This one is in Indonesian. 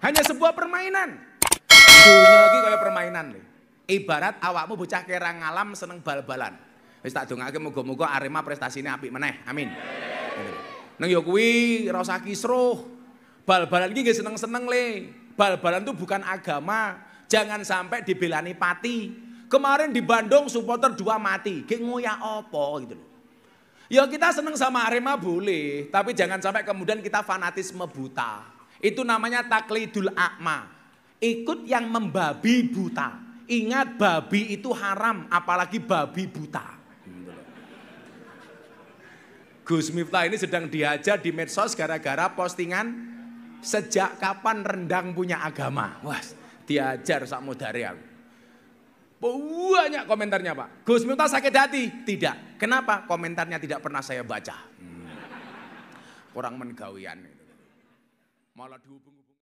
hanya sebuah permainan. Dunia lagi kayak permainan nih. Ibarat awakmu bocah kerang alam seneng bal-balan. Wis tak dongake muga-muga Arema prestasine apik meneh. Amin. Neng yo kuwi rasa kisruh. Bal-balan iki nggih seneng-seneng le. Bal-balan tuh bukan agama. Jangan sampai dibelani pati. Kemarin di Bandung supporter dua mati. Ki ngoyak opo gitu loh. Ya kita seneng sama Arema boleh, tapi jangan sampai kemudian kita fanatisme buta. Itu namanya taklidul akma. Ikut yang membabi buta. Ingat babi itu haram, apalagi babi buta. Gus Miftah ini sedang diajar di medsos gara-gara postingan sejak kapan rendang punya agama. Wah, diajar sama dari aku. Banyak komentarnya Pak. Gus Miftah sakit hati? Tidak. Kenapa? Komentarnya tidak pernah saya baca. Hmm. Kurang menggawian. malah dihubung-hubung